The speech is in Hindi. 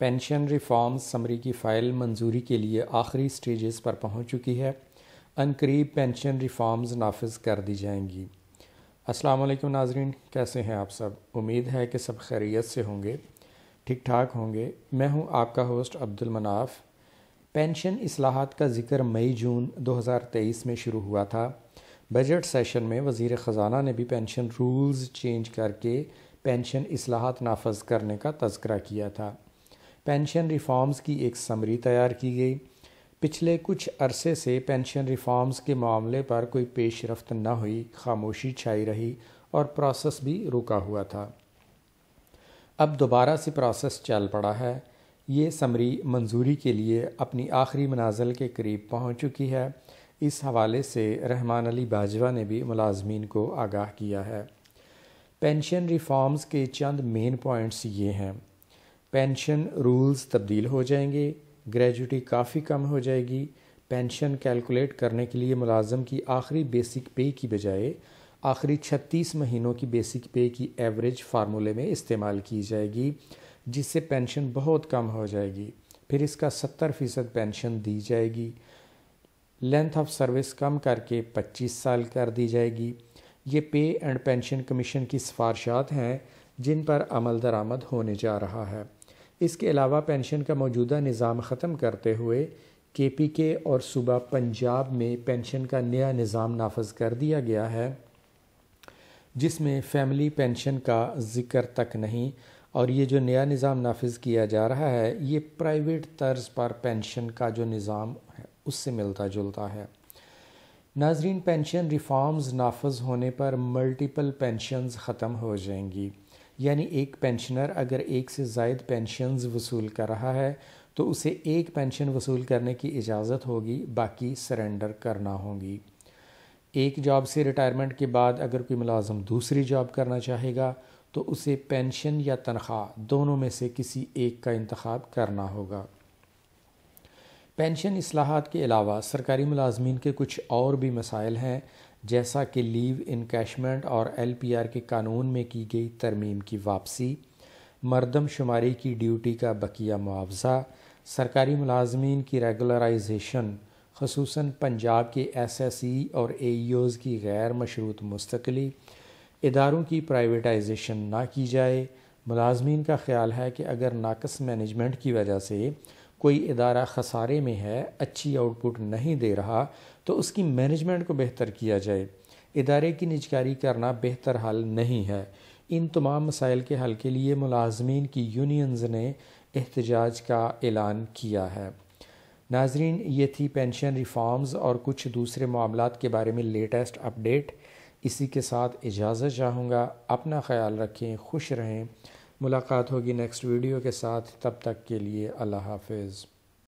पेंशन रिफॉर्म समरी की फ़ाइल मंजूरी के लिए आखिरी स्टेजेस पर पहुंच चुकी है अनकरीब पेंशन रिफॉर्म्स नाफज कर दी जाएंगी अस्सलाम वालेकुम नाजरीन कैसे हैं आप सब उम्मीद है कि सब खैरियत से होंगे ठीक ठाक होंगे मैं हूं आपका होस्ट अब्दुल मनाफ पेंशन असलाहत का जिक्र मई जून 2023 में शुरू हुआ था बजट सेशन में वजीर ख़जाना ने भी पेंशन रूल्स चेंज करके पेंशन असलाहत नाफज करने का तस्करा किया था पेंशन रिफॉर्म्स की एक समरी तैयार की गई पिछले कुछ अरसे से पेंशन रिफॉर्म्स के मामले पर कोई पेशरफ्त न हुई खामोशी छाई रही और प्रोसेस भी रुका हुआ था अब दोबारा से प्रोसेस चल पड़ा है ये समरी मंजूरी के लिए अपनी आखिरी मनाजल के करीब पहुंच चुकी है इस हवाले से रहमान अली बाजवा ने भी मुलाजमीन को आगाह किया है पेंशन रिफॉर्म्स के चंद मेन पॉइंट्स ये हैं पेंशन रूल्स तब्दील हो जाएंगे ग्रेजुटी काफ़ी कम हो जाएगी पेंशन कैलकुलेट करने के लिए मुलाजम की आखिरी बेसिक पे की बजाय आखिरी 36 महीनों की बेसिक पे की एवरेज फार्मूले में इस्तेमाल की जाएगी जिससे पेंशन बहुत कम हो जाएगी फिर इसका 70 फ़ीसद पेंशन दी जाएगी लेंथ ऑफ सर्विस कम करके 25 साल कर दी जाएगी ये पे एंड पेंशन कमीशन की सिफारशात हैं जिन पर अमल दरामद होने जा रहा है इसके अलावा पेंशन का मौजूदा निज़ाम ख़त्म करते हुए के पी के और सूबा पंजाब में पेंशन का नया निज़ाम नाफज कर दिया गया है जिसमें फैमिली पेंशन का जिक्र तक नहीं और ये जो नया निज़ाम नाफज किया जा रहा है ये प्राइवेट तर्ज पर पेंशन का जो निज़ाम है उससे मिलता जुलता है नाजरीन पेंशन रिफॉर्म्स नाफज होने पर मल्टीपल पेंशनस ख़त्म हो जाएंगी यानी एक पेंशनर अगर एक से जायद पेंशनस वसूल कर रहा है तो उसे एक पेंशन वसूल करने की इजाज़त होगी बाकी सरेंडर करना होगी एक जॉब से रिटायरमेंट के बाद अगर कोई मुलाजम दूसरी जॉब करना चाहेगा तो उसे पेंशन या तनख्वाह दोनों में से किसी एक का इंतखब करना होगा पेंशन असलाहत के अलावा सरकारी मुलाजमीन के कुछ और भी मसाइल हैं जैसा कि लीव इनकेशमेंट और एल पी आर के कानून में की गई तरमीम की वापसी मरदम शुमारी की ड्यूटी का बकिया मुआवजा सरकारी मुलाजमीन की रेगुलराइजेशन खसूस पंजाब के एस एस ई और ए ओज़ की गैर मशरूत मुस्तकली इदारों की प्राइवेटाइजेशन ना की जाए मुलाजमीन का ख्याल है कि अगर नाकस मैनेजमेंट की वजह से कोई इदारा खसारे में है अच्छी आउटपुट नहीं दे रहा तो उसकी मैनेजमेंट को बेहतर किया जाए इदारे की निजकारी करना बेहतर हल नहीं है इन तमाम मसाइल के हल के लिए मुलाजमीन की यूनियंस ने एहतजाज का ऐलान किया है नाजरीन ये थी पेंशन रिफॉर्म्स और कुछ दूसरे मामला के बारे में लेटेस्ट अपडेट इसी के साथ इजाज़त चाहूँगा अपना ख्याल रखें खुश रहें मुलाकात होगी नेक्स्ट वीडियो के साथ तब तक के लिए अल्लाह हाफिज़